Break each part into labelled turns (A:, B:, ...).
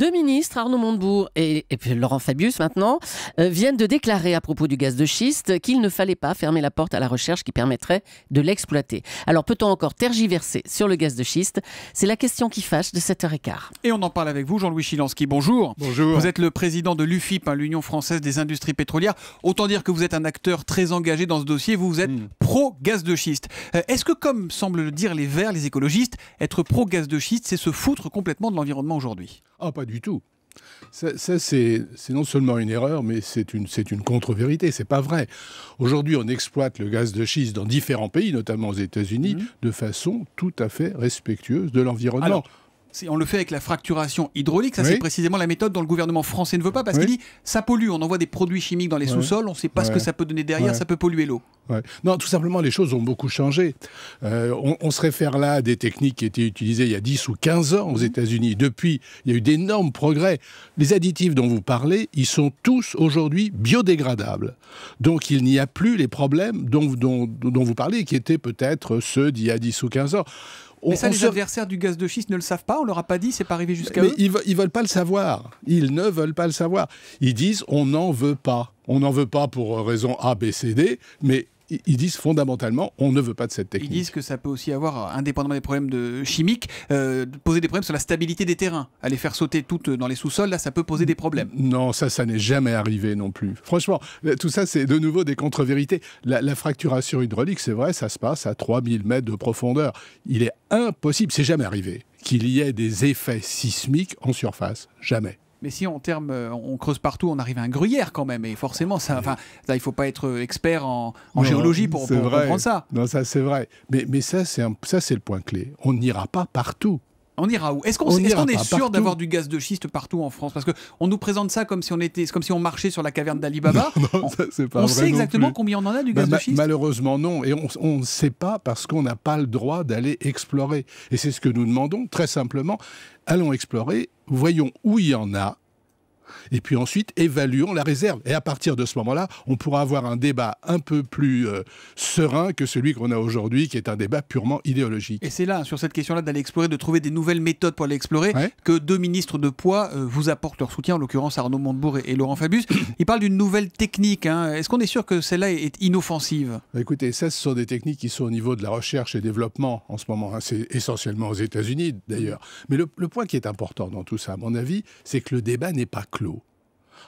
A: Deux ministres, Arnaud Montebourg et, Laurent Fabius maintenant, euh, viennent de déclarer à propos du gaz de schiste qu'il ne fallait pas fermer la porte à la recherche qui permettrait de l'exploiter. Alors peut-on encore tergiverser sur le gaz de schiste C'est la question qui fâche de 7h15. Et on en parle avec vous, Jean-Louis Chilanski. Bonjour. Bonjour. Vous êtes le président de l'UFIP, hein, l'Union française des industries pétrolières. Autant dire que vous êtes un acteur très engagé dans ce dossier. Vous êtes hmm. pro-gaz de schiste. Euh, est-ce que, comme semblent le dire les Verts, les écologistes, être pro-gaz de schiste, c'est se foutre complètement de l'environnement aujourd'hui
B: ah, pas du tout. Ça, c'est non seulement une erreur, mais c'est une, contre-vérité. C'est pas vrai. Aujourd'hui, on exploite le gaz de schiste dans différents pays, notamment aux États-Unis, mmh. de façon tout à fait respectueuse de l'environnement
A: on le fait avec la fracturation hydraulique. Ça, c'est
B: précisément la méthode dont le gouvernement
A: français ne veut pas parce qu'il dit ça pollue. On envoie des produits chimiques dans les sous-sols. On ne sait pas ce que ça peut donner derrière. Ça peut polluer
B: l'eau. Non, tout simplement, les choses ont beaucoup changé. Euh, on, se réfère là à des techniques qui étaient utilisées il y a 10 ou 15 ans aux mhm. États-Unis. Depuis, il y a eu d'énormes progrès. Les additifs dont vous parlez, ils sont tous aujourd'hui biodégradables. Donc, il n'y a plus les problèmes dont, dont vous parlez, qui étaient peut-être ceux d'il y a 10 ou 15 ans mais ça, les
A: adversaires du gaz de schiste ne le savent pas, on leur a pas dit, c'est pas arrivé jusqu'à eux. Ils,
B: ils veulent pas le savoir. Ils ne veulent pas le savoir. Ils disent on n'en veut pas. On n'en veut pas pour raison A, B, C, D, mais ils disent fondamentalement, on ne veut pas de cette technique. Ils disent que ça peut aussi avoir, euh, indépendamment des problèmes de chimiques, euh, poser des problèmes sur la stabilité des terrains. Aller faire sauter toutes euh, dans les sous-sols, là, ça peut poser des problèmes. Non, ça, ça n'est jamais arrivé non plus. Franchement, tout ça, c'est de nouveau des contre-vérités. La, la fracturation hydraulique, c'est vrai, ça se passe à 3000 mètres de profondeur. Il est impossible, c'est jamais arrivé, qu'il y ait des effets sismiques en surface. Jamais
A: mais si en termes, euh, on creuse partout, on arrive à un gruyère quand même. Et forcément, ça, enfin, il faut pas être euh, expert en,
B: géologie pour, comprendre ça. Non, ça c'est vrai. Mais, ça, c'est ça, c'est le point clé. On n'ira pas partout.
A: On ira où Est-ce qu'on est, est, sûr d'avoir du gaz de schiste partout en France Parce que on nous présente ça comme si on était, comme si on marchait sur la caverne d'Ali Baba. on sait exactement combien on en a du bah, gaz de schiste.
B: Malheureusement non, et on ne sait pas parce qu'on n'a pas le droit d'aller explorer. Et c'est ce que nous demandons très simplement. Allons explorer voyons où il y en a et puis ensuite évaluons la réserve. Et à partir de ce moment-là, on pourra avoir un débat un peu plus euh, serein que celui qu'on a aujourd'hui, qui est un débat purement idéologique. Et c'est là, sur cette
A: question-là, d'aller explorer, de trouver des nouvelles méthodes pour aller explorer, que deux ministres de poids euh, vous apportent leur soutien, en l'occurrence Arnaud Montebourg et, Laurent Fabius. Ils parlent d'une nouvelle technique. Hein. Est-ce qu'on est sûr que celle-là est
B: inoffensive Écoutez, ça, ce sont des techniques qui sont au niveau de la recherche et développement en ce moment. Hein. C'est essentiellement aux États-Unis, d'ailleurs. Mais le, le point qui est important dans tout ça, à mon avis, c'est que le débat n'est pas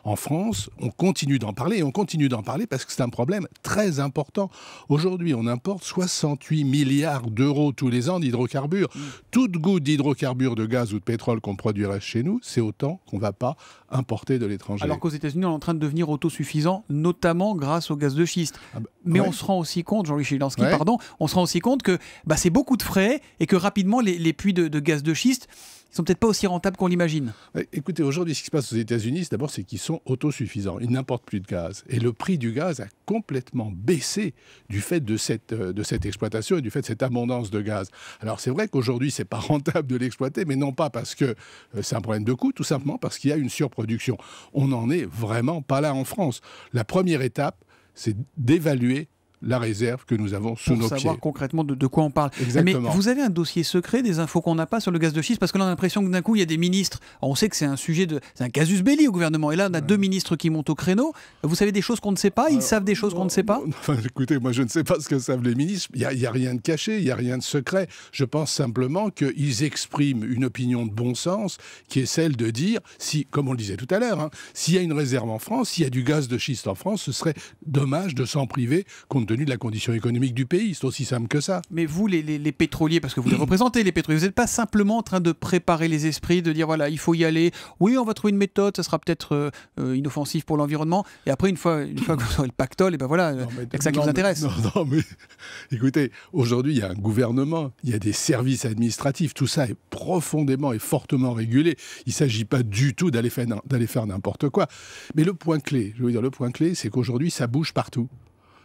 B: en France, on continue d'en parler et on continue d'en parler parce que c'est un problème très important. Aujourd'hui, on importe 68 milliards d'euros tous les ans d'hydrocarbures. Mm. Toute goutte d'hydrocarbures, de gaz ou de pétrole qu'on produirait chez nous, c'est autant qu'on ne va pas importer de l'étranger. Alors
A: qu'aux États-Unis, on est en train de devenir autosuffisant, notamment grâce au gaz de schiste. Ah bah, Mais on se rend aussi compte, Jean-Louis Chilansky, pardon, on se rend aussi compte que bah, c'est beaucoup de frais et que rapidement,
B: les, puits de gaz de schiste ils sont peut-être pas aussi rentables qu'on l'imagine. Écoutez, aujourd'hui, ce qui se passe aux États-Unis, d'abord, c'est qu'ils sont autosuffisants. Ils n'importent plus de gaz. Et le prix du gaz a complètement baissé du fait de cette, euh, de cette exploitation et du fait de cette abondance de gaz. Alors, c'est vrai qu'aujourd'hui, c'est pas rentable de l'exploiter, mais non pas parce que euh, c'est un problème de coût, tout simplement parce qu'il y a une surproduction. On n'en est vraiment pas là en France. La première étape, c'est d'évaluer la réserve que nous avons sous nos pieds. Pour savoir concrètement de, quoi on parle. Mais vous
A: avez un dossier secret, des infos qu'on n'a pas sur le gaz de schiste, parce que là on a l'impression que d'un coup il y a des ministres. On sait que c'est un sujet de, c'est un casus belli
B: au gouvernement. Et là on a deux ministres qui montent au créneau. Vous savez des choses qu'on ne sait pas. Ils savent des choses qu'on ne sait pas. écoutez, moi je ne sais pas ce que savent les ministres. Il n'y a, rien de caché, il n'y a rien de secret. Je pense simplement qu'ils expriment une opinion de bon sens, qui est celle de dire si, comme on le disait tout à l'heure, hein, s'il y a une réserve en France, s'il y a du gaz de schiste en France, ce serait dommage de s'en priver compte tenu de la condition économique du pays. C'est aussi simple que ça. Mais vous, les, pétroliers, parce que vous les représentez, les
A: pétroliers, vous n'êtes pas simplement en train de préparer les esprits, de dire voilà, il faut y aller. Oui, on va trouver une méthode, ça sera peut-être euh, euh, inoffensif pour l'environnement. Et après, une fois, une fois que vous aurez le pactole, et ben voilà, c'est ça qui vous intéresse. Non,
B: non, mais écoutez, aujourd'hui, il y a un gouvernement, il y a des services administratifs, tout ça est profondément et fortement régulé. Il ne s'agit pas du tout d'aller faire n'importe quoi. Mais le point clé, je veux dire, le point clé, c'est qu'aujourd'hui, ça bouge partout.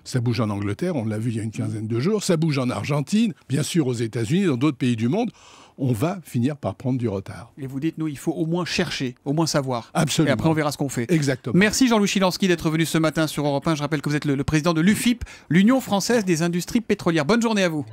B: Ça bouge en Angleterre, on l'a vu il y a une quinzaine de jours, ça bouge en Argentine, bien sûr aux États-Unis, dans d'autres pays du monde. On va finir par prendre du retard. Et vous dites, nous, il faut au moins chercher, au moins savoir. Absolument. Et après, on verra ce qu'on fait. Exactement.
A: Merci Jean-Louis Chilansky d'être venu ce matin sur Europe 1. Je rappelle que vous êtes le président de l'UFIP, l'Union française des industries pétrolières. Bonne journée à vous.